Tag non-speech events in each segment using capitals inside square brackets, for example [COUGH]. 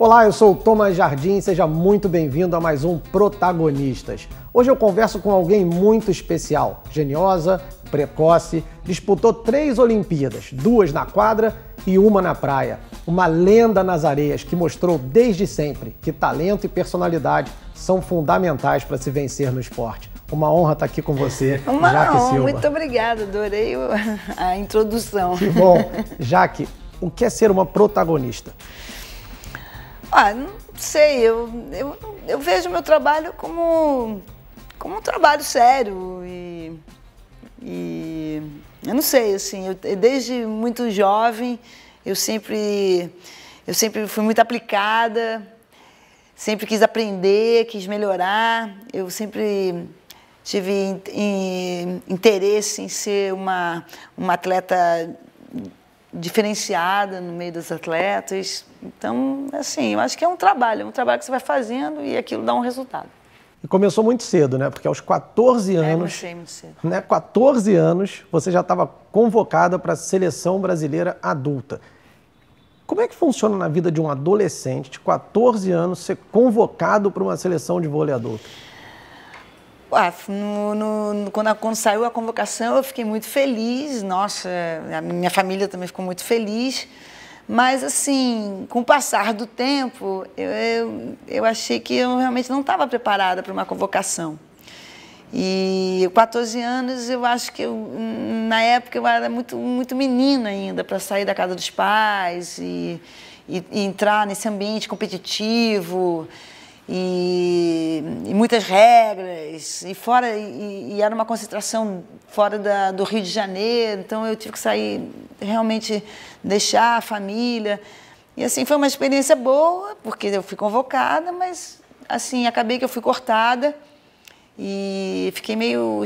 Olá, eu sou o Thomas Jardim, seja muito bem-vindo a mais um Protagonistas. Hoje eu converso com alguém muito especial, geniosa, precoce, disputou três Olimpíadas, duas na quadra e uma na praia. Uma lenda nas areias que mostrou desde sempre que talento e personalidade são fundamentais para se vencer no esporte. Uma honra estar tá aqui com você, Uma Jaque honra, Silva. Muito obrigada, adorei [LAUGHS] a introdução. Que bom. [LAUGHS] Jaque, o que é ser uma protagonista? Ah, não sei, eu, eu, eu vejo meu trabalho como, como um trabalho sério e, e eu não sei, assim, eu, desde muito jovem eu sempre, eu sempre fui muito aplicada, sempre quis aprender, quis melhorar, eu sempre tive in, in, interesse em ser uma, uma atleta diferenciada no meio dos atletas. Então, assim, eu acho que é um trabalho, é um trabalho que você vai fazendo e aquilo dá um resultado. E começou muito cedo, né? Porque aos 14 é, anos. É, comecei muito cedo. Né? 14 anos, você já estava convocada para a seleção brasileira adulta. Como é que funciona na vida de um adolescente de 14 anos ser convocado para uma seleção de vôlei adulto? Ah, no, no, quando, quando, saiu a convocação, eu fiquei muito feliz. Nossa, a minha família também ficou muito feliz. Mas, assim, com o passar do tempo, eu, eu, eu achei que eu realmente não estava preparada para uma convocação. E 14 anos, eu acho que eu, na época eu era muito, muito menina ainda para sair da casa dos pais e, e, e entrar nesse ambiente competitivo e, e muitas regras e fora e, e era uma concentração fora da, do Rio de Janeiro, então eu tive que sair realmente deixar a família e assim foi uma experiência boa porque eu fui convocada, mas assim acabei que eu fui cortada e fiquei meio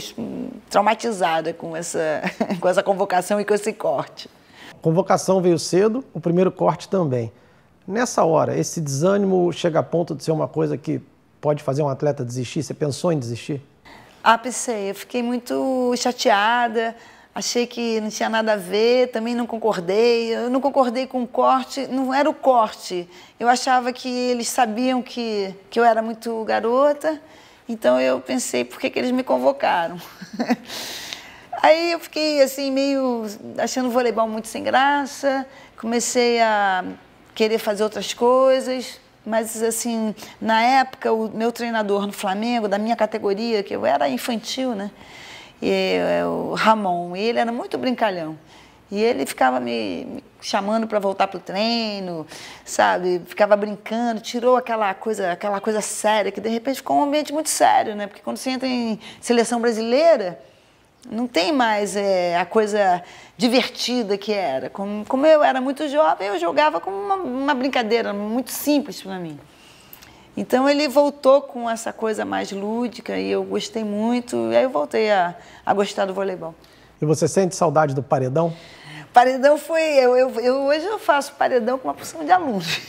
traumatizada com essa [LAUGHS] com essa convocação e com esse corte. A convocação veio cedo, o primeiro corte também. Nessa hora, esse desânimo chega a ponto de ser uma coisa que pode fazer um atleta desistir? Você pensou em desistir? Ah, pensei. Eu fiquei muito chateada, achei que não tinha nada a ver, também não concordei. Eu não concordei com o corte, não era o corte. Eu achava que eles sabiam que, que eu era muito garota, então eu pensei por que, que eles me convocaram. [LAUGHS] Aí eu fiquei assim, meio achando o voleibol muito sem graça, comecei a querer fazer outras coisas. Mas, assim, na época, o meu treinador no Flamengo, da minha categoria, que eu era infantil, né? E, é, o Ramon, ele era muito brincalhão. E ele ficava me, me chamando para voltar pro treino, sabe? Ficava brincando, tirou aquela coisa, aquela coisa séria, que de repente ficou um ambiente muito sério, né? Porque quando você entra em seleção brasileira, não tem mais é, a coisa divertida que era. Como, como, eu era muito jovem, eu jogava como uma, uma brincadeira muito simples para mim. Então ele voltou com essa coisa mais lúdica e eu gostei muito. E aí eu voltei a, a gostar do voleibol. E você sente saudade do paredão? Paredão foi. Eu, eu, eu hoje eu faço paredão com uma porção de alunos.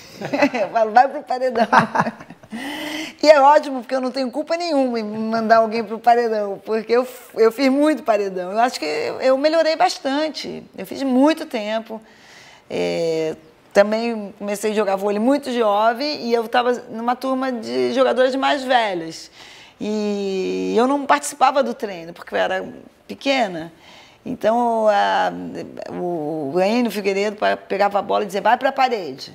eu [LAUGHS] falo, vai pro paredão. [LAUGHS] E é ótimo, porque eu não tenho culpa nenhuma em mandar alguém para o paredão, porque eu, eu fiz muito paredão. Eu acho que eu melhorei bastante. Eu fiz muito tempo. É, também comecei a jogar vôlei muito jovem e eu estava numa turma de jogadoras mais velhas. E eu não participava do treino, porque eu era pequena. Então a, o Enio Figueiredo pegava a bola e dizia: vai para a parede.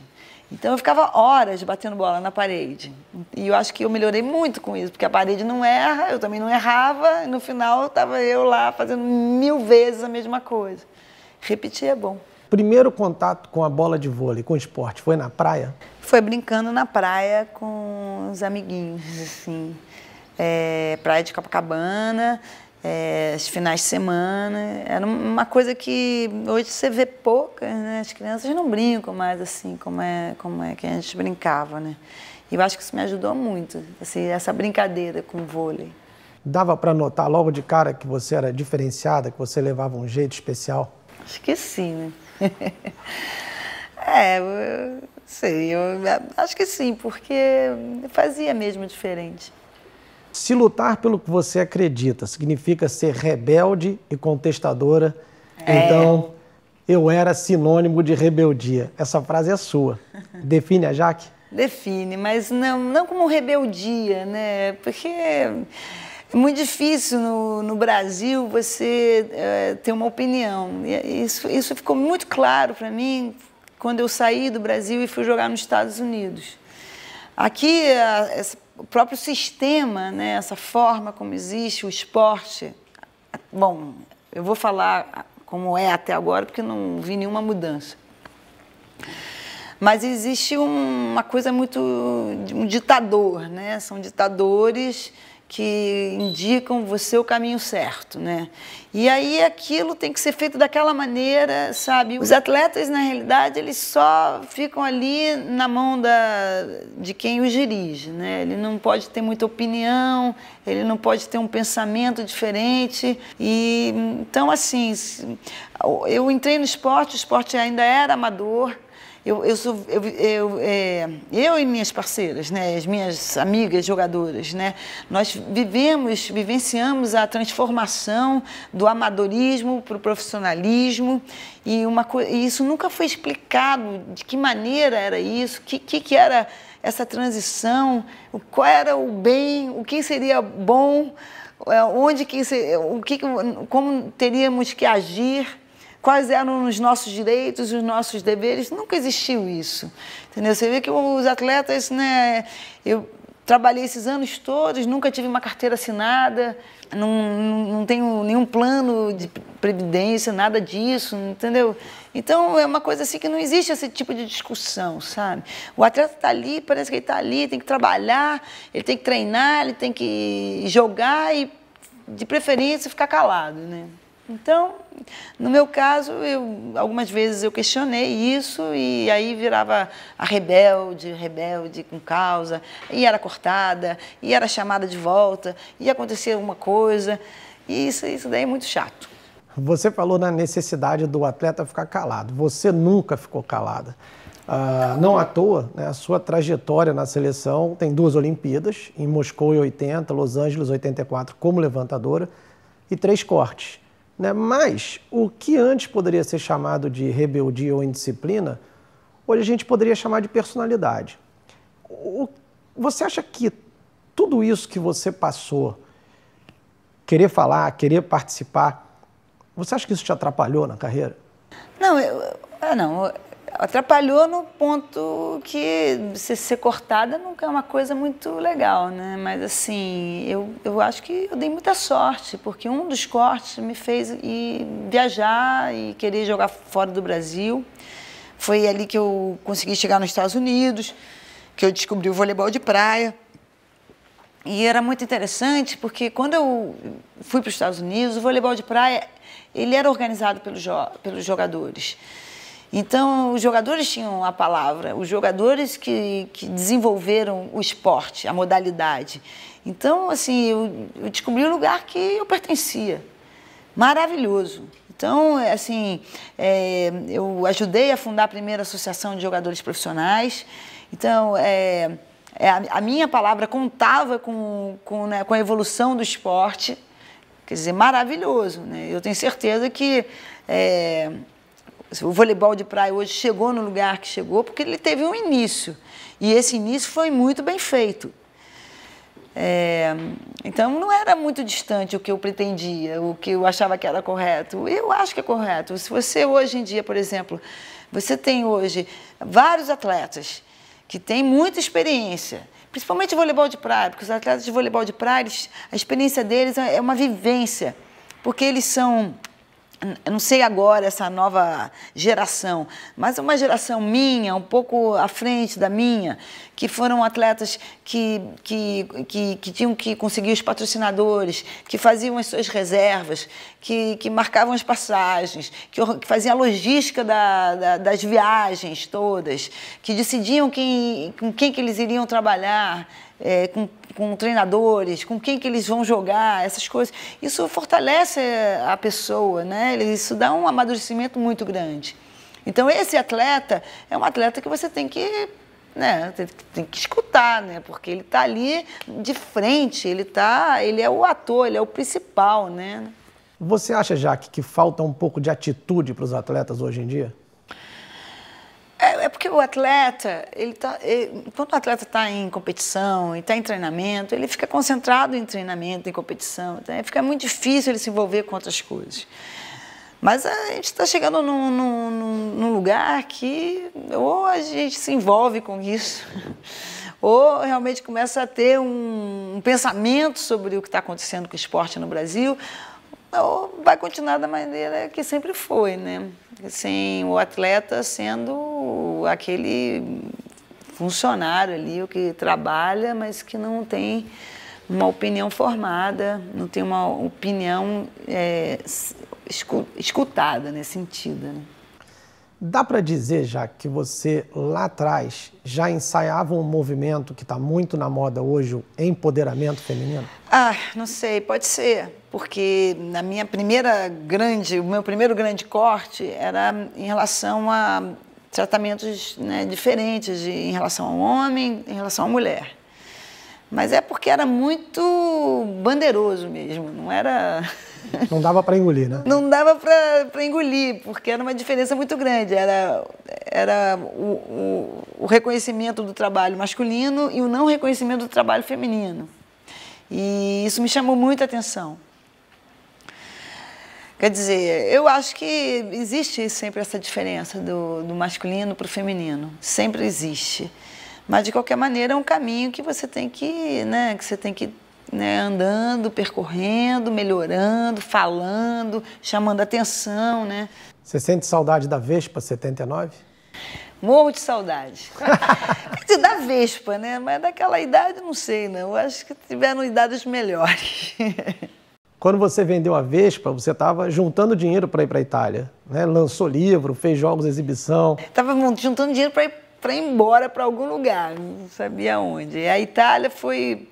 Então eu ficava horas batendo bola na parede. E eu acho que eu melhorei muito com isso, porque a parede não erra, eu também não errava, e no final estava eu lá fazendo mil vezes a mesma coisa. Repetir é bom. Primeiro contato com a bola de vôlei, com o esporte, foi na praia? Foi brincando na praia com os amiguinhos, assim. É, praia de Copacabana é, finais de semana. Era uma coisa que hoje você vê poucas, né? As crianças não brincam mais assim como é, como é que a gente brincava, né? E eu acho que isso me ajudou muito, assim, essa brincadeira com o vôlei. Dava para notar logo de cara que você era diferenciada, que você levava um jeito especial? Acho que sim, né? [LAUGHS] é, eu, sei, eu acho que sim, porque fazia mesmo diferente. Se lutar pelo que você acredita significa ser rebelde e contestadora, é. então eu era sinônimo de rebeldia. Essa frase é sua. [LAUGHS] Define a Jaque? Define, mas não, não como rebeldia, né? Porque é muito difícil no, no Brasil você é, ter uma opinião. E é, isso, isso ficou muito claro para mim quando eu saí do Brasil e fui jogar nos Estados Unidos. Aqui, essa o próprio sistema, né, essa forma como existe o esporte. Bom, eu vou falar como é até agora, porque não vi nenhuma mudança. Mas existe um, uma coisa muito. um ditador, né? São ditadores que indicam você o caminho certo, né? E aí aquilo tem que ser feito daquela maneira, sabe? Os atletas, na realidade, eles só ficam ali na mão da, de quem os dirige, né? Ele não pode ter muita opinião, ele não pode ter um pensamento diferente. E então assim, eu entrei no esporte, o esporte ainda era amador, eu, eu, sou, eu, eu, é, eu e minhas parceiras, né, as minhas amigas jogadoras, né, nós vivemos, vivenciamos a transformação do amadorismo para o profissionalismo e, uma, e isso nunca foi explicado de que maneira era isso, o que, que, que era essa transição, qual era o bem, o que seria bom, é, onde que, o que, como teríamos que agir quais eram os nossos direitos, os nossos deveres. Nunca existiu isso. Entendeu? Você vê que os atletas, né? Eu trabalhei esses anos todos, nunca tive uma carteira assinada, não, não, tenho nenhum plano de previdência, nada disso, entendeu? Então é uma coisa assim que não existe esse tipo de discussão, sabe? O atleta está ali, parece que ele está ali, tem que trabalhar, ele tem que treinar, ele tem que jogar e, de preferência, ficar calado, né? Então, no meu caso, eu, algumas vezes eu questionei isso e aí virava a rebelde, rebelde com causa, e era cortada, e era chamada de volta, e acontecia alguma coisa. E isso, isso daí é muito chato. Você falou na necessidade do atleta ficar calado. Você nunca ficou calada. Ah, não à toa, né, a sua trajetória na seleção tem duas Olimpíadas, em Moscou em 80, Los Angeles 84 como levantadora, e três cortes. Né? Mas o que antes poderia ser chamado de rebeldia ou indisciplina, hoje a gente poderia chamar de personalidade. O, você acha que tudo isso que você passou, querer falar, querer participar, você acha que isso te atrapalhou na carreira? Não, eu, eu é, não atrapalhou no ponto que se ser cortada nunca é uma coisa muito legal, né? Mas assim, eu, eu acho que eu dei muita sorte, porque um dos cortes me fez ir viajar e querer jogar fora do Brasil. Foi ali que eu consegui chegar nos Estados Unidos, que eu descobri o voleibol de praia. E era muito interessante, porque quando eu fui para os Estados Unidos, o voleibol de praia, ele era organizado pelos, jo pelos jogadores. Então, os jogadores tinham a palavra, os jogadores que, que desenvolveram o esporte, a modalidade. Então, assim, eu, eu descobri o lugar que eu pertencia. Maravilhoso. Então, é, assim, é, eu ajudei a fundar a primeira associação de jogadores profissionais. Então, é, é, a, a, minha palavra contava com, com, né, com a evolução do esporte. Quer dizer, maravilhoso. Né? Eu tenho certeza que é, o voleibol de praia hoje chegou no lugar que chegou porque ele teve um início. E esse início foi muito bem feito. É, então não era muito distante o que eu pretendia, o que eu achava que era correto. Eu acho que é correto. Se você hoje em dia, por exemplo, você tem hoje vários atletas que têm muita experiência, principalmente voleibol de praia, porque os atletas de voleibol de praia, eles, a experiência deles é uma vivência, porque eles são eu não sei agora essa nova geração, mas é uma geração minha, um pouco à frente da minha, que foram atletas que, que, que, que tinham que conseguir os patrocinadores, que faziam as suas reservas, que, que marcavam as passagens, que, faziam a logística da, da, das viagens todas, que decidiam quem, com quem que eles iriam trabalhar, é, com, com treinadores, com quem que eles vão jogar, essas coisas. Isso fortalece a pessoa, né? Isso dá um amadurecimento muito grande. Então esse atleta é um atleta que você tem que né? Tem, que escutar, né? Porque ele está ali de frente, ele tá, ele é o ator, ele é o principal, né? Você acha, Jaque, que falta um pouco de atitude para os atletas hoje em dia? É, é porque o atleta, ele tá, ele, quando o atleta está em competição e está em treinamento, ele fica concentrado em treinamento, em competição. Tá? Fica muito difícil ele se envolver com outras coisas. Mas a gente está chegando num, num, num, lugar que ou a gente se envolve com isso, [LAUGHS] ou realmente começa a ter um, um pensamento sobre o que está acontecendo com o esporte no Brasil, ou vai continuar da maneira que sempre foi, né? Assim, o atleta sendo aquele funcionário ali, o que trabalha, mas que não tem uma opinião formada, não tem uma opinião é, escutada nesse sentido. Né? né? Dá para dizer já que você lá atrás já ensaiava um movimento que está muito na moda hoje, o empoderamento feminino? Ah, não sei, pode ser, porque na minha primeira grande, o meu primeiro grande corte era em relação a tratamentos né, diferentes de, em relação ao homem, em relação à mulher. Mas é porque era muito bandeiroso mesmo, não era não dava para engolir, né? Não dava para engolir, porque era uma diferença muito grande. Era, era o, o, o, reconhecimento do trabalho masculino e o não reconhecimento do trabalho feminino. E isso me chamou muita atenção. Quer dizer, eu acho que existe sempre essa diferença do, do masculino para o feminino. Sempre existe. Mas, de qualquer maneira, é um caminho que você tem que, né, que, você tem que né, andando, percorrendo, melhorando, falando, chamando atenção, né? Você sente saudade da Vespa 79? Morro de saudade. [LAUGHS] da Vespa, né? Mas daquela idade, não sei, não. Eu acho que tiveram idades melhores. [LAUGHS] Quando você vendeu a Vespa, você estava juntando dinheiro para ir para a Itália, né? Lançou livro, fez jogos de exibição. Estava juntando dinheiro para ir, ir embora para algum lugar, não sabia onde. A Itália foi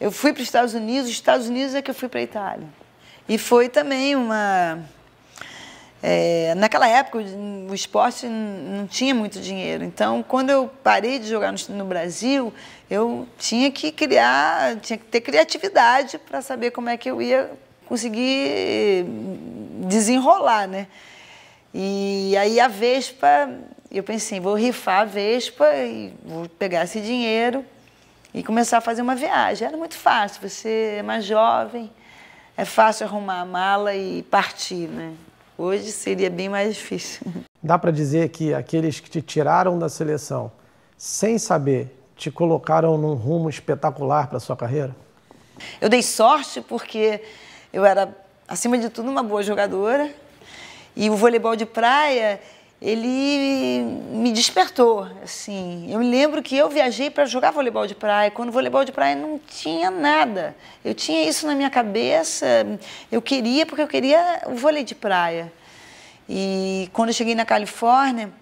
eu fui para os Estados Unidos, os Estados Unidos é que eu fui para a Itália. E foi também uma. É, naquela época, o esporte não tinha muito dinheiro. Então, quando eu parei de jogar no, no Brasil, eu tinha que criar, tinha que ter criatividade para saber como é que eu ia conseguir desenrolar, né? E aí a Vespa, eu pensei, vou rifar a Vespa e vou pegar esse dinheiro e começar a fazer uma viagem. Era muito fácil, você é mais jovem, é fácil arrumar a mala e partir, né? Hoje seria bem mais difícil. [LAUGHS] Dá para dizer que aqueles que te tiraram da seleção sem saber te colocaram num rumo espetacular para sua carreira? Eu dei sorte porque eu era, acima de tudo, uma boa jogadora. E o voleibol de praia ele me despertou, assim. Eu me lembro que eu viajei para jogar voleibol de praia. Quando voleibol de praia não tinha nada. Eu tinha isso na minha cabeça. Eu queria porque eu queria o vôlei de praia. E quando eu cheguei na Califórnia,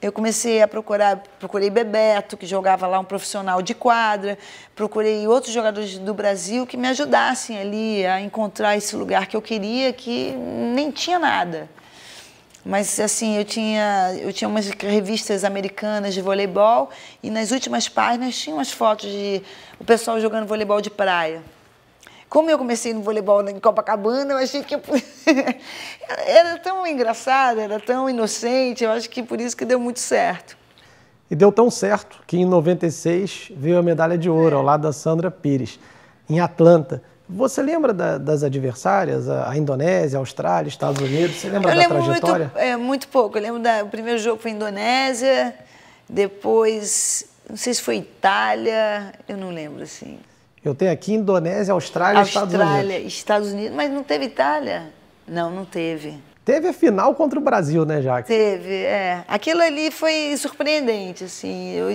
eu comecei a procurar, procurei Bebeto, que jogava lá um profissional de quadra, procurei outros jogadores do Brasil que me ajudassem ali a encontrar esse lugar que eu queria, que nem tinha nada. Mas assim, eu tinha, eu tinha umas revistas americanas de voleibol e nas últimas páginas tinha umas fotos de o pessoal jogando voleibol de praia. Como eu comecei no voleibol em Copacabana, eu achei que eu... [LAUGHS] era tão engraçado, era tão inocente, eu acho que por isso que deu muito certo. E deu tão certo que em 96 veio a medalha de ouro ao lado da Sandra Pires, em Atlanta. Você lembra da, das adversárias? A Indonésia, a Austrália, Estados Unidos? Você lembra eu da trajetória? Muito, é, muito pouco. Eu lembro do primeiro jogo foi Indonésia, depois, não sei se foi Itália, eu não lembro assim. Eu tenho aqui Indonésia, Austrália, Austrália Estados Unidos. Austrália, Estados Unidos, mas não teve Itália? Não, não teve. Teve a final contra o Brasil, né, Jaque? Teve, é. Aquilo ali foi surpreendente, assim. Eu,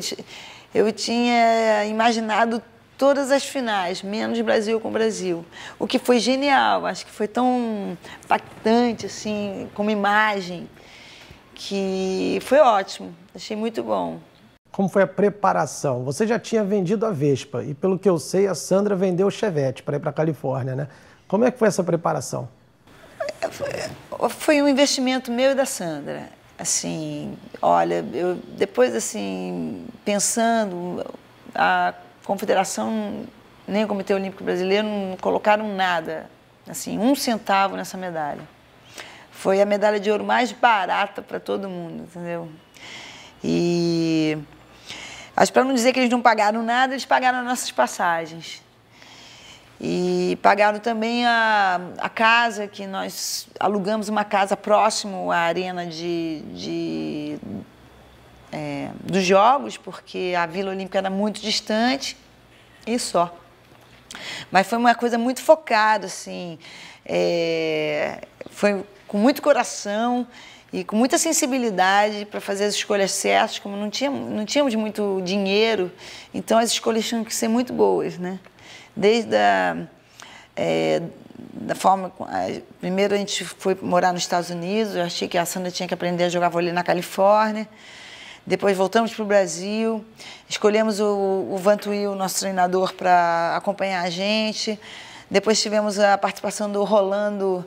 eu tinha imaginado todas as finais, menos Brasil com Brasil. O que foi genial, acho que foi tão impactante, assim, como imagem, que foi ótimo, achei muito bom. Como foi a preparação? Você já tinha vendido a Vespa e, pelo que eu sei, a Sandra vendeu o Chevette para ir para a Califórnia, né? Como é que foi essa preparação? Foi um investimento meu e da Sandra. Assim, olha, eu depois assim pensando a confederação nem o Comitê Olímpico Brasileiro não colocaram nada, assim, um centavo nessa medalha. Foi a medalha de ouro mais barata para todo mundo, entendeu? E. Mas para não dizer que eles não pagaram nada, eles pagaram as nossas passagens. E pagaram também a, a casa, que nós alugamos uma casa próximo à arena de, de é, dos Jogos, porque a Vila Olímpica era muito distante e só. Mas foi uma coisa muito focada, assim, é, foi com muito coração e com muita sensibilidade para fazer as escolhas certas, como não, tinha, não tínhamos muito dinheiro, então as escolhas tinham que ser muito boas, né? Desde a, é, da forma. Primeiro a gente foi morar nos Estados Unidos, eu achei que a Sandra tinha que aprender a jogar vôlei na Califórnia. Depois voltamos para o Brasil, escolhemos o, o Vantuil, nosso treinador, para acompanhar a gente. Depois tivemos a participação do Rolando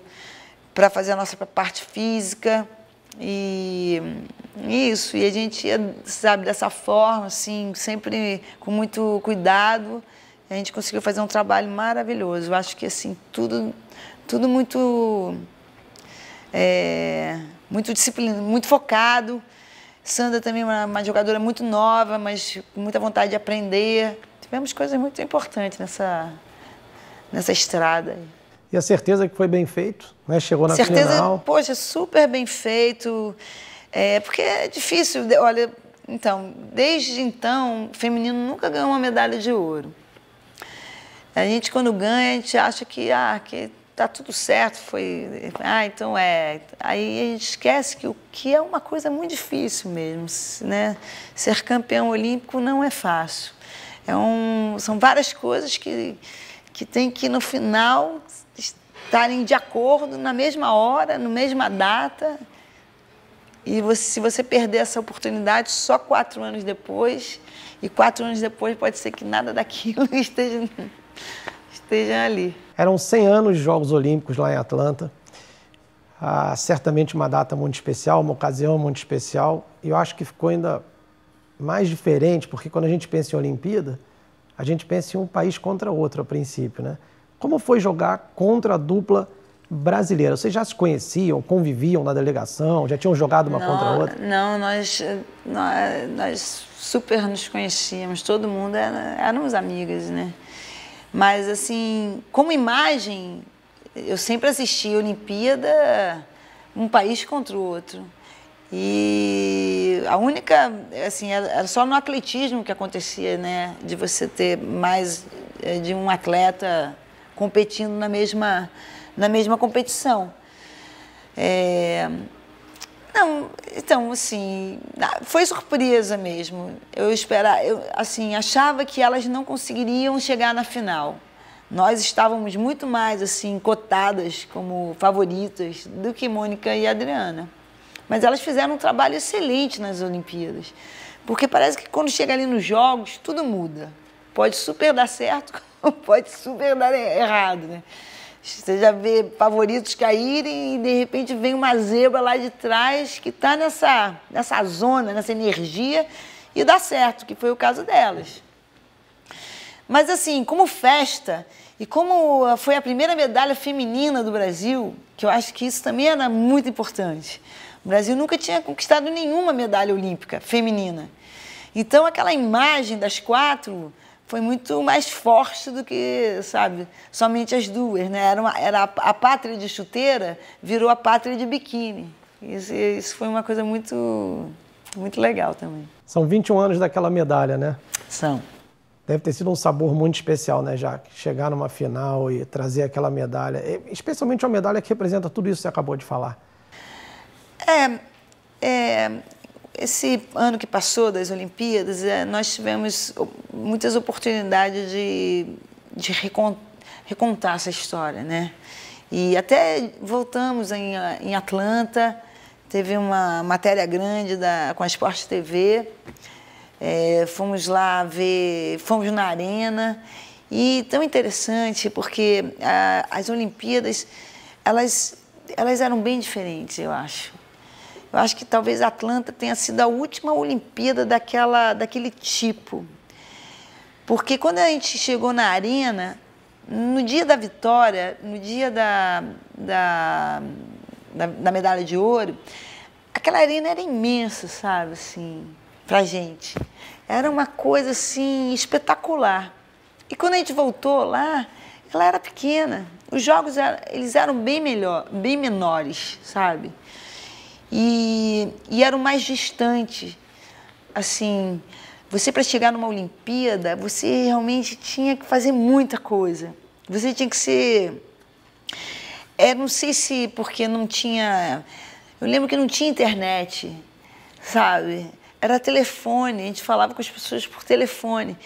para fazer a nossa parte física. E isso, e a gente ia, sabe, dessa forma, assim, sempre com muito cuidado, a gente conseguiu fazer um trabalho maravilhoso. Eu acho que, assim, tudo, tudo muito, é, muito disciplinado, muito focado. Sandra também é uma, uma, jogadora muito nova, mas com muita vontade de aprender. Tivemos coisas muito importantes nessa, nessa estrada. E a certeza que foi bem feito, né? Chegou na certeza, final. Poxa, super bem feito. É, porque é difícil, olha, então, desde então, o feminino nunca ganhou uma medalha de ouro. A gente, quando ganha, a gente acha que, ah, que tá tudo certo, foi. Ah, então é. Aí a gente esquece que o que é uma coisa muito difícil mesmo, né? Ser campeão olímpico não é fácil. É um, são várias coisas que, que tem que, no final, estarem de acordo na mesma hora, na mesma data. E você, se você perder essa oportunidade só quatro anos depois, e quatro anos depois pode ser que nada daquilo [LAUGHS] esteja, esteja ali. Eram 100 anos de Jogos Olímpicos lá em Atlanta. Ah, certamente uma data muito especial, uma ocasião muito especial. E eu acho que ficou ainda mais diferente, porque quando a gente pensa em Olimpíada, a gente pensa em um país contra outro, a princípio, né? Como foi jogar contra a dupla brasileira? Vocês já se conheciam, conviviam na delegação, já tinham jogado uma não, contra a outra? Não, nós, nós, nós, super nos conhecíamos, todo mundo era, éramos amigas, né? Mas, assim, como imagem, eu sempre assisti a Olimpíada um país contra o outro. E a única, assim, era só no atletismo que acontecia, né? De você ter mais é, de um atleta competindo na mesma, na mesma competição. É, não, então, assim, foi surpresa mesmo. Eu esperava, eu, assim, achava que elas não conseguiriam chegar na final. Nós estávamos muito mais, assim, cotadas como favoritas do que Mônica e Adriana. Mas elas fizeram um trabalho excelente nas Olimpíadas. Porque parece que quando chega ali nos jogos, tudo muda. Pode super dar certo, [LAUGHS] pode super dar errado, né? Você já vê favoritos caírem e de repente vem uma zebra lá de trás que está nessa, nessa zona, nessa energia e dá certo, que foi o caso delas. Mas assim, como festa e como ah, foi a primeira medalha feminina do Brasil, que eu acho que isso também era muito importante. O Brasil nunca tinha conquistado nenhuma medalha olímpica feminina. Então aquela imagem das quatro foi muito mais forte do que, sabe, somente as duas, né? Era, uma, era a, a pátria de chuteira virou a pátria de biquíni. Isso, isso foi uma coisa muito, muito legal também. São 21 anos daquela medalha, né? São. Deve ter sido um sabor muito especial, né, Jaque? Chegar numa final e trazer aquela medalha, especialmente uma medalha que representa tudo isso que você acabou de falar. É, é esse ano que passou das Olimpíadas, é, nós tivemos muitas oportunidades de, de recontar essa história, né? E até voltamos em, em Atlanta, teve uma matéria grande da, com a Esporte TV, é, fomos lá ver, fomos na arena, e tão interessante porque a, as Olimpíadas, elas, elas eram bem diferentes, eu acho eu acho que talvez Atlanta tenha sido a última Olimpíada daquela, daquele tipo. Porque quando a gente chegou na arena, no dia da vitória, no dia da, da, da, da medalha de ouro, aquela arena era imensa, sabe, assim, pra gente. Era uma coisa, assim, espetacular. E quando a gente voltou lá, ela era pequena. Os jogos eram, eles eram bem melhor, bem menores, sabe? e, e era o mais distante. Assim, você para chegar numa Olimpíada, você realmente tinha que fazer muita coisa. Você tinha que ser. É, não sei se porque não tinha. Eu lembro que não tinha internet, sabe? Era telefone, a gente falava com as pessoas por telefone.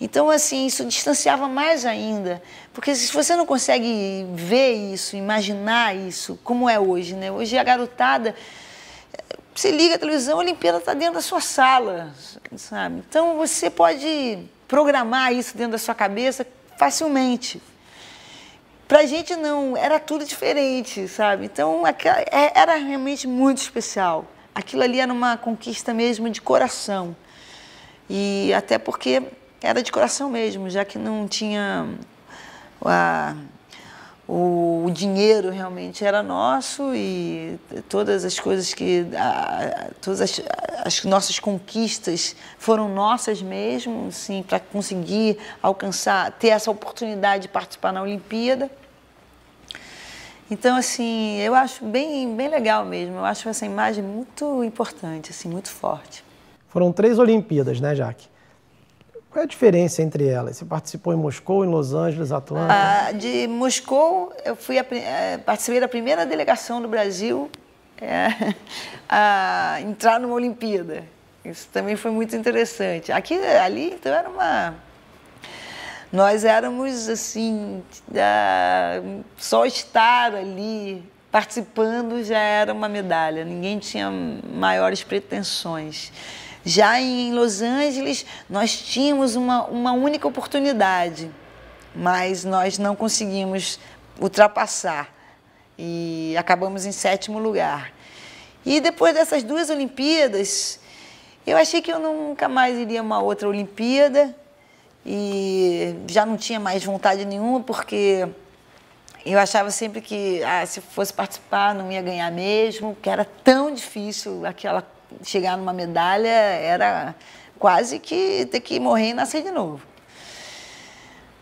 Então, assim, isso distanciava mais ainda. Porque se você não consegue ver isso, imaginar isso, como é hoje, né? Hoje a garotada você liga a televisão, a Olimpíada está dentro da sua sala, sabe? Então você pode programar isso dentro da sua cabeça facilmente. Para a gente não, era tudo diferente, sabe? Então é, era realmente muito especial. Aquilo ali era uma conquista mesmo de coração. E até porque era de coração mesmo, já que não tinha a o, o dinheiro realmente era nosso e todas as coisas que a, todas as, as, nossas conquistas foram nossas mesmo, sim, para conseguir alcançar, ter essa oportunidade de participar na Olimpíada. Então, assim, eu acho bem, bem legal mesmo. Eu acho essa imagem muito importante, assim, muito forte. Foram três Olimpíadas, né, Jaque? Qual é a diferença entre elas? Você participou em Moscou, em Los Angeles, atuando? Ah, de Moscou, eu fui a, eh, participei da primeira delegação do Brasil é, [LAUGHS] a entrar numa Olimpíada. Isso também foi muito interessante. Aqui, ali, então era uma nós éramos assim da... só estar ali participando já era uma medalha ninguém tinha maiores pretensões já em Los Angeles, nós tínhamos uma, uma única oportunidade, mas nós não conseguimos ultrapassar e acabamos em sétimo lugar. E depois dessas duas Olimpíadas, eu achei que eu nunca mais iria a uma outra Olimpíada e já não tinha mais vontade nenhuma, porque eu achava sempre que ah, se fosse participar não ia ganhar mesmo, que era tão difícil aquela chegar numa medalha era quase que ter que morrer e nascer de novo.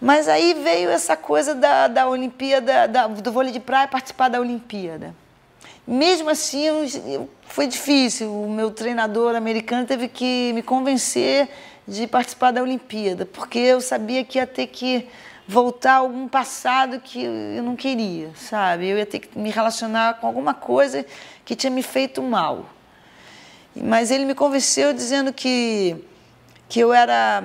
Mas aí veio essa coisa da, da Olimpíada, da, do vôlei de praia participar da Olimpíada. Mesmo assim, foi difícil. O meu treinador americano teve que me convencer de participar da Olimpíada, porque eu sabia que ia ter que voltar a algum passado que eu não queria, sabe? Eu ia ter que me relacionar com alguma coisa que tinha me feito mal. Mas ele me convenceu dizendo que, que eu era.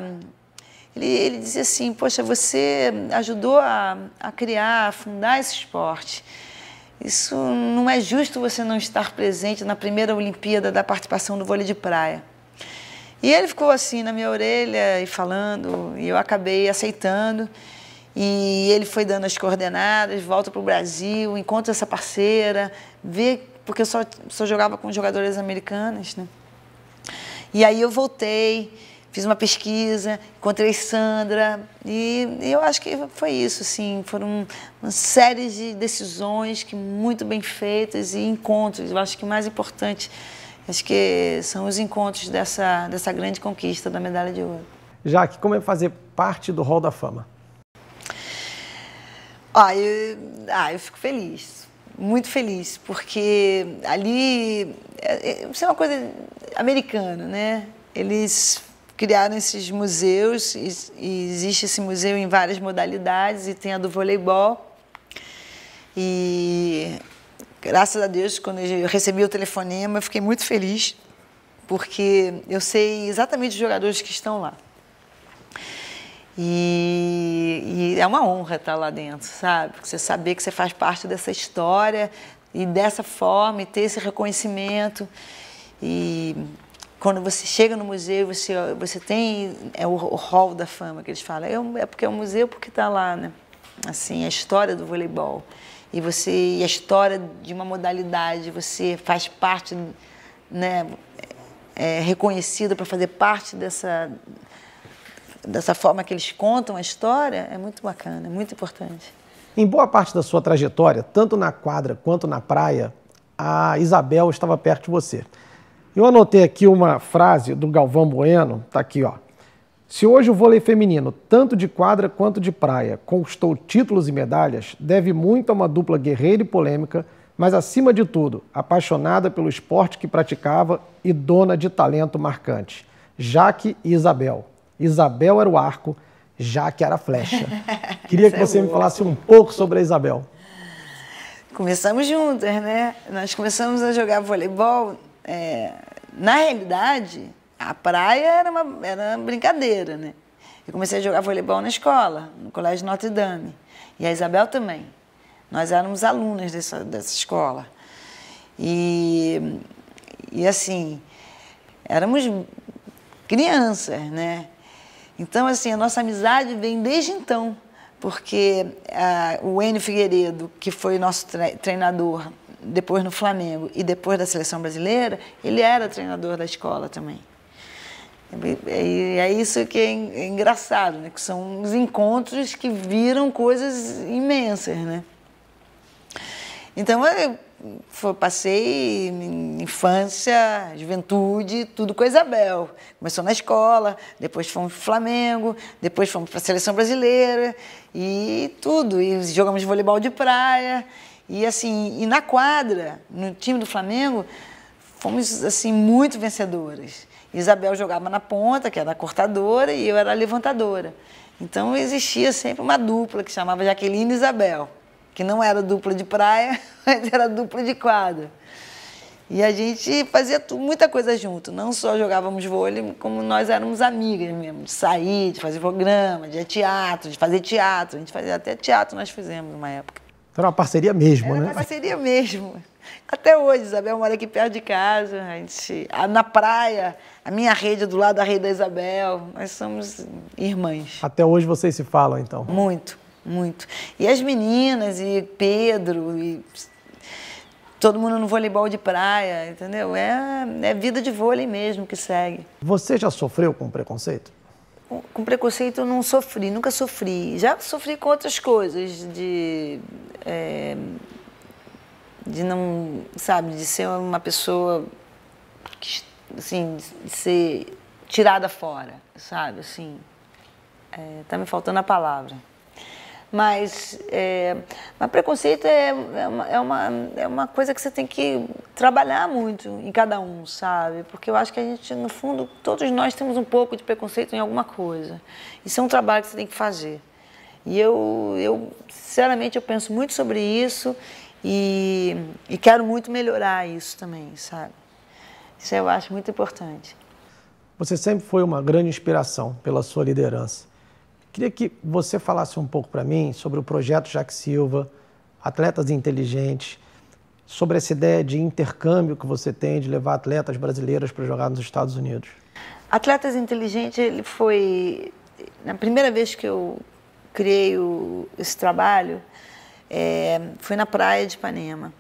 Ele, ele dizia assim: Poxa, você ajudou a, a criar, a fundar esse esporte. Isso não é justo você não estar presente na primeira Olimpíada da participação do vôlei de praia. E ele ficou assim na minha orelha e falando, e eu acabei aceitando. E ele foi dando as coordenadas, volta para o Brasil, encontra essa parceira, vê porque eu só, só jogava com jogadoras americanas, né? E aí eu voltei, fiz uma pesquisa, encontrei Sandra e, e eu acho que foi isso, assim, foram uma série de decisões que muito bem feitas e encontros. Eu acho que o mais importante, acho que são os encontros dessa dessa grande conquista da medalha de ouro. Jaque, como é fazer parte do Hall da Fama? Ah, eu, ah, eu fico feliz muito feliz, porque ali, é, é, isso é uma coisa americana, né? Eles criaram esses museus, e existe esse museu em várias modalidades, e tem a do voleibol. E graças a Deus, quando eu recebi o telefonema, eu fiquei muito feliz, porque eu sei exatamente os jogadores que estão lá. E, e, é uma honra estar lá dentro, sabe? Você saber que você faz parte dessa história e dessa forma, e ter esse reconhecimento. E quando você chega no museu, você, você tem é o, o hall da fama que eles falam. É, é porque é um museu porque está lá, né? Assim, a história do voleibol. E você e a história de uma modalidade, você faz parte, né? É, reconhecida para fazer parte dessa dessa forma que eles contam a história, é muito bacana, é muito importante. Em boa parte da sua trajetória, tanto na quadra quanto na praia, a Isabel estava perto de você. Eu anotei aqui uma frase do Galvão Bueno, tá aqui, ó. Se hoje o vôlei feminino, tanto de quadra quanto de praia, conquistou títulos e medalhas, deve muito a uma dupla guerreira e polêmica, mas acima de tudo, apaixonada pelo esporte que praticava e dona de talento marcante, Jaque e Isabel. Isabel era o arco, Jaque era a flecha. [LAUGHS] Queria que é você me falasse um pouco sobre a Isabel. Começamos juntas, né? Nós começamos a jogar voleibol. É... Na realidade, a praia era uma, era uma brincadeira, né? Eu comecei a jogar voleibol na escola, no Colégio Notre Dame. E a Isabel também. Nós éramos alunas dessa, dessa escola. E, e assim, éramos crianças, né? Então, assim, a nossa amizade vem desde então, porque ah, o Enio Figueiredo, que foi nosso treinador depois no Flamengo e depois da seleção brasileira, ele era treinador da escola também. E é isso que é, é engraçado, né? Que são os encontros que viram coisas imensas, né? Então, eu é, passei infância, juventude, tudo com a Isabel. Começou na escola, depois fomos para Flamengo, depois fomos para a seleção brasileira e tudo. E jogamos voleibol de praia. E assim, e na quadra, no time do Flamengo, fomos assim muito vencedoras. Isabel jogava na ponta, que era a cortadora, e eu era a levantadora. Então existia sempre uma dupla que chamava Jaqueline e Isabel que não era dupla de praia, [LAUGHS] mas era dupla de quadra. E a gente fazia muita coisa junto, não só jogávamos vôlei, como nós éramos amigas mesmo, de sair, de fazer programa, de teatro, de fazer teatro. A gente fazia até teatro, nós fizemos numa época. Então era uma parceria mesmo, era né? Era uma parceria mesmo. Até hoje, Isabel mora aqui perto de casa, a gente, na praia, a minha rede é do lado da rede da Isabel. Nós somos irmãs. Até hoje vocês se falam, então? Muito muito. E as meninas, e Pedro, e todo mundo no voleibol de praia, entendeu? É, é vida de vôlei mesmo que segue. Você já sofreu com preconceito? Com, preconceito eu não sofri, nunca sofri. Já sofri com outras coisas, de. É, de não. Sabe, de ser uma pessoa. Que, assim, de ser tirada fora, sabe? Assim. É, tá me faltando a palavra. Mas, é, mas preconceito é, é, uma, é, uma, é uma coisa que você tem que trabalhar muito em cada um, sabe? Porque eu acho que a gente, no fundo, todos nós temos um pouco de preconceito em alguma coisa. Isso é um trabalho que você tem que fazer. E eu, eu sinceramente, eu penso muito sobre isso e, e quero muito melhorar isso também, sabe? Isso eu acho muito importante. Você sempre foi uma grande inspiração pela sua liderança. Queria que você falasse um pouco para mim sobre o projeto Jaque Silva, Atletas Inteligentes, sobre essa ideia de intercâmbio que você tem de levar atletas brasileiras para jogar nos Estados Unidos. Atletas Inteligentes, ele foi na primeira vez que eu criei o, esse trabalho, é, foi na praia de Ipanema.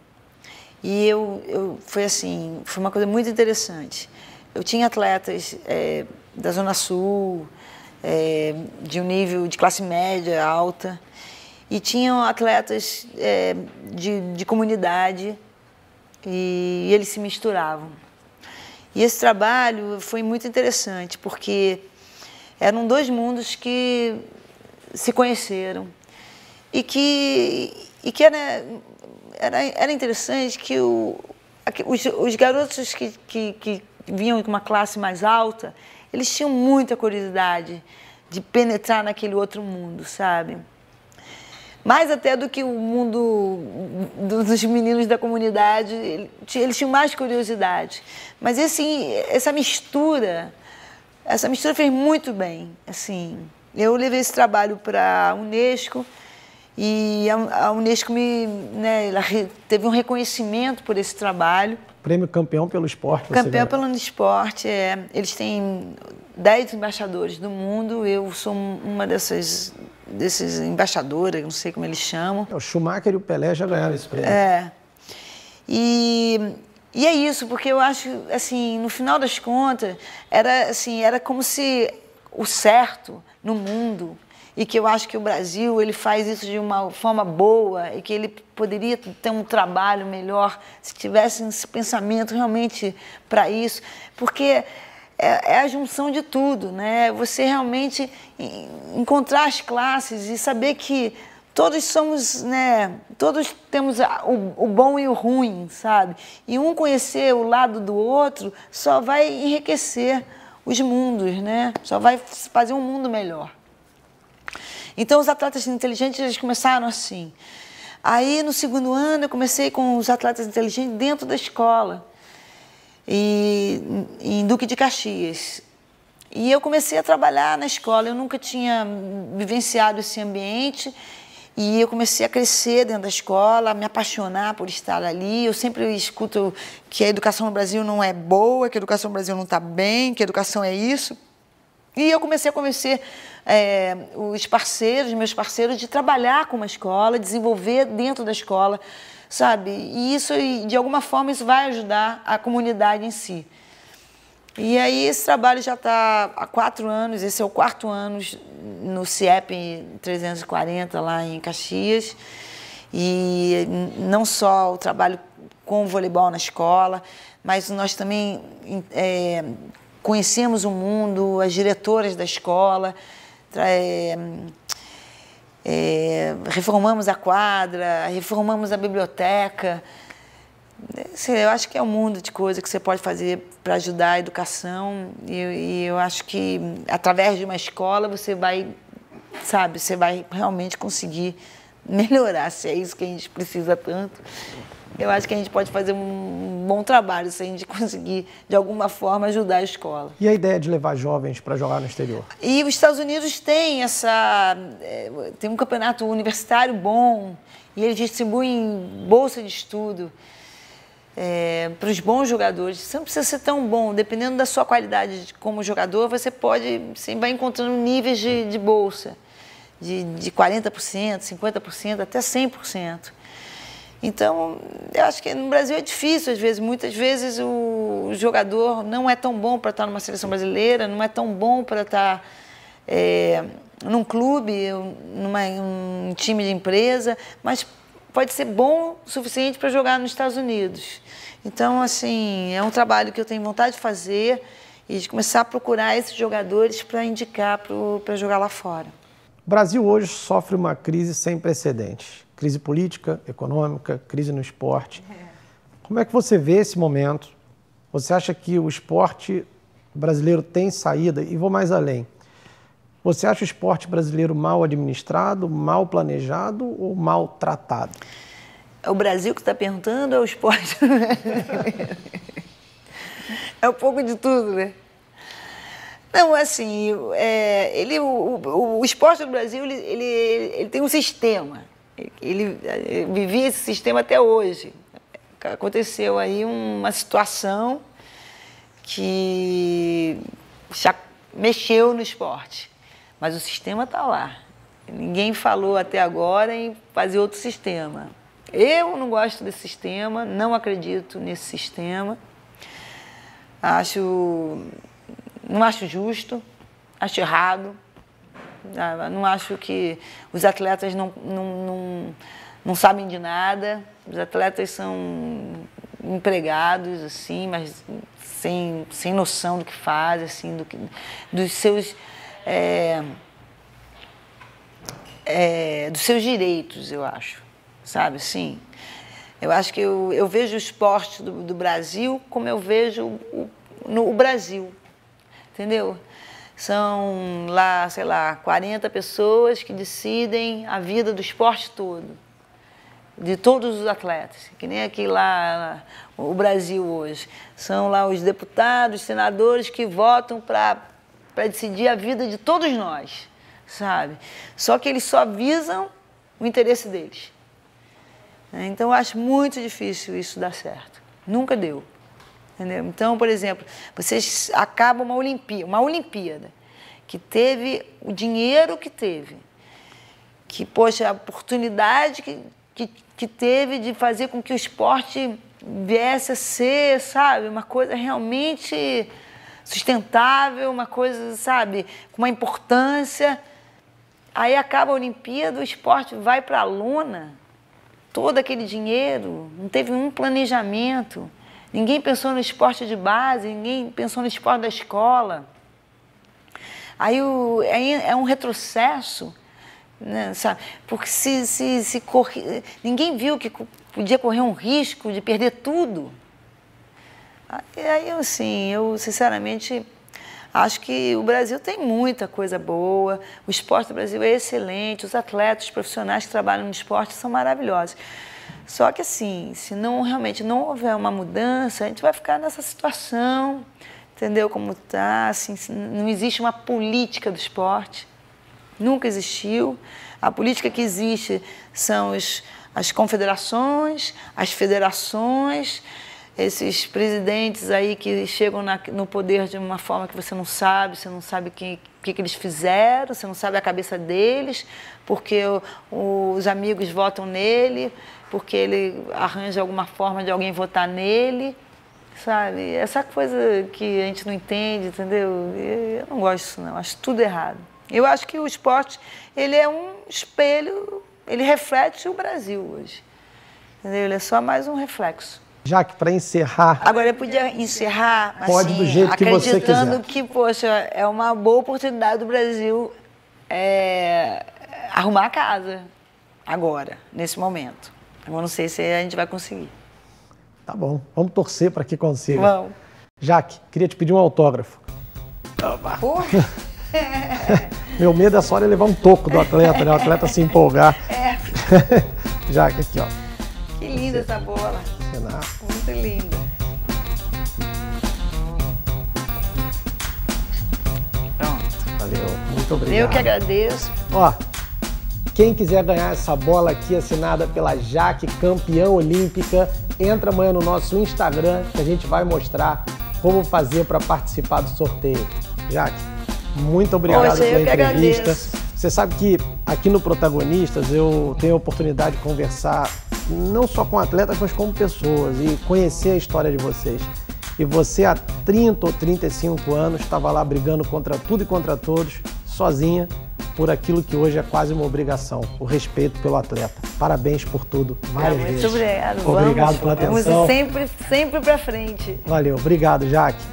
E eu, eu foi assim, foi uma coisa muito interessante. Eu tinha atletas é, da Zona Sul, é, de um nível de classe média alta. E tinham atletas é, de, de comunidade e, e eles se misturavam. E esse trabalho foi muito interessante, porque eram dois mundos que se conheceram e que, e que era, era, era interessante que o, os, os garotos que, que, que vinham de uma classe mais alta, eles tinham muita curiosidade de penetrar naquele outro mundo, sabe? Mais até do que o mundo dos meninos da comunidade, eles tinham mais curiosidade. Mas assim, essa mistura, essa mistura fez muito bem, assim. Eu levei esse trabalho para a Unesco e a Unesco me, né, teve um reconhecimento por esse trabalho. Prêmio Campeão pelo Esporte. Campeão pelo Esporte, é. Eles têm 10 embaixadores do mundo, eu sou uma dessas desses embaixadoras, não sei como eles chamam. É, o Schumacher e o Pelé já ganharam esse prêmio. É. E, e é isso, porque eu acho, assim, no final das contas, era, assim, era como se o certo no mundo e que eu acho que o Brasil ele faz isso de uma forma boa e que ele poderia ter um trabalho melhor se tivesse esse pensamento realmente para isso, porque é, é, a junção de tudo, né? Você realmente encontrar as classes e saber que todos somos, né? Todos temos o, o bom e o ruim, sabe? E um conhecer o lado do outro só vai enriquecer os mundos, né? Só vai fazer um mundo melhor. Então, os atletas inteligentes, eles começaram assim. Aí, no segundo ano, eu comecei com os atletas inteligentes dentro da escola, e, em Duque de Caxias. E eu comecei a trabalhar na escola, eu nunca tinha vivenciado esse ambiente, e eu comecei a crescer dentro da escola, a me apaixonar por estar ali. Eu sempre escuto que a educação no Brasil não é boa, que a educação no Brasil não está bem, que a educação é isso. E eu comecei a convencer é, os parceiros, meus parceiros, de trabalhar com uma escola, desenvolver dentro da escola, sabe? E isso, de alguma forma, isso vai ajudar a comunidade em si. E aí esse trabalho já está há quatro anos, esse é o quarto ano no CIEP 340, lá em Caxias. E não só o trabalho com o voleibol na escola, mas nós também é, conhecemos o mundo, as diretoras da escola, é, é, reformamos a quadra, reformamos a biblioteca. Eh, eu acho que é um mundo de coisa que você pode fazer para ajudar a educação e, e eu acho que através de uma escola você vai, sabe, você vai realmente conseguir [LAUGHS] melhorar, se é isso que a gente precisa tanto eu acho que a gente pode fazer um bom trabalho se a gente [LAUGHS] conseguir, de alguma forma, ajudar a escola. E a ideia de levar jovens para jogar no exterior? E os Estados Unidos têm essa. É, tem um campeonato universitário bom e eles distribuem bolsa de estudo. É, para os bons jogadores. Você não precisa ser tão bom, dependendo da sua qualidade de, como jogador, você pode, você vai encontrando níveis de, de bolsa, de, de 40%, 50%, até 100%. Então, eu acho que no Brasil é difícil, às vezes. Muitas vezes o jogador não é tão bom para estar numa seleção brasileira, não é tão bom para estar é, num clube, numa, um time de empresa, mas pode ser bom o suficiente para jogar nos Estados Unidos. Então, assim, é um trabalho que eu tenho vontade de fazer e de começar a procurar esses jogadores para indicar para jogar lá fora. O Brasil hoje sofre uma crise sem precedentes crise política, econômica, crise no esporte. É. Como é que você vê esse momento? Você acha que o esporte brasileiro tem saída? E vou mais além. Você acha o esporte brasileiro mal administrado, mal planejado ou mal tratado? É o Brasil que está perguntando ou é o esporte? [LAUGHS] é um pouco de tudo, né? Não, assim, é, ele, o, o, o, esporte do Brasil ele, ele, ele tem um sistema ele eh, vivia esse sistema até hoje. Aconteceu aí uma situação que já mexeu no esporte, mas o sistema está lá. Ninguém falou até agora em fazer outro sistema. Eu não gosto desse sistema, não acredito nesse sistema. Acho, não acho justo, acho errado. Ah, não acho que os atletas não, não, não, não sabem de nada. Os atletas são empregados, assim, mas sem, sem noção do que fazem, assim, do que, dos seus. É, é, dos seus direitos, eu acho, sabe? Sim. Eu acho que eu, eu vejo o esporte do, do Brasil como eu vejo o, no, o Brasil, entendeu? São lá, sei lá, 40 pessoas que decidem a vida do esporte todo, de todos os atletas, que nem aqui lá o Brasil hoje. São lá os deputados, senadores que votam para decidir a vida de todos nós, sabe? Só que eles só visam o interesse deles. Então, eu acho muito difícil isso dar certo. Nunca deu. Entendeu? Então, por exemplo, vocês acabam uma Olimpíada, uma Olimpíada que teve o dinheiro que teve, que, poxa, a oportunidade que, que, que teve de fazer com que o esporte viesse a ser, sabe, uma coisa realmente sustentável, uma coisa, sabe, com uma importância. Aí acaba a Olimpíada, o esporte vai para a luna, todo aquele dinheiro, não teve um planejamento. Ninguém pensou no esporte de base, ninguém pensou no esporte da escola. Aí, o, é, é um retrocesso, né, sabe? Porque se, se, se ninguém viu que podia correr um risco de perder tudo. Aí, assim, eu sinceramente acho que o Brasil tem muita coisa boa, o esporte do Brasil é excelente, os atletas, os profissionais que trabalham no esporte são maravilhosos. Só que assim, se não realmente não houver uma mudança, a gente vai ficar nessa situação, entendeu como tá? Assim, não existe uma política do esporte, nunca existiu. A política que existe são os, as confederações, as federações, esses presidentes aí que chegam na, no poder de uma forma que você não sabe, você não sabe o que, que, que, eles fizeram, você não sabe a cabeça deles, porque o, os amigos votam nele, porque ele arranja alguma forma de alguém votar nele, sabe? Essa coisa que a gente não entende, entendeu? Eu não gosto disso, não, acho tudo errado. Eu acho que o esporte, ele é um espelho, ele reflete o Brasil hoje. Entendeu? Ele é só mais um reflexo que para encerrar. Agora eu podia encerrar, mas Pode do assim, jeito que você quiser. Acreditando que, poxa, é uma boa oportunidade do Brasil é, arrumar a casa agora, nesse momento. Eu não sei se a gente vai conseguir. Tá bom, vamos torcer para que consiga. Vamos. Jaque, queria te pedir um autógrafo. Porra. [LAUGHS] Meu medo é só ele levar um toco do atleta, né? O atleta se empolgar. É. [LAUGHS] Jaque, aqui, ó. Que linda essa bola. Muito linda. Pronto. Valeu. Muito obrigado. Eu que agradeço. Ó, quem quiser ganhar essa bola aqui assinada pela Jaque, campeã olímpica, entra amanhã no nosso Instagram que a gente vai mostrar como fazer para participar do sorteio. Jaque, muito obrigado Poxa, pela entrevista. Você sabe que aqui no Protagonistas eu tenho a oportunidade de conversar não só com atletas, mas como pessoas e conhecer a história de vocês. E você há 30 ou 35 anos estava lá brigando contra tudo e contra todos, sozinha, por aquilo que hoje é quase uma obrigação, o respeito pelo atleta. Parabéns por tudo, várias é, muito vezes. obrigado. Obrigado vamos, pela atenção. Vamos sempre, sempre para frente. Valeu, obrigado, Jaque.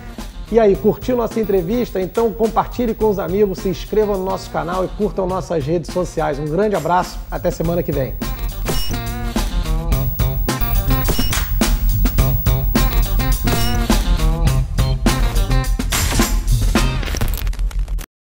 E aí, curtiu nossa entrevista? Então compartilhe com os amigos, se inscreva no nosso canal e curtam nossas redes sociais. Um grande abraço, até semana que vem.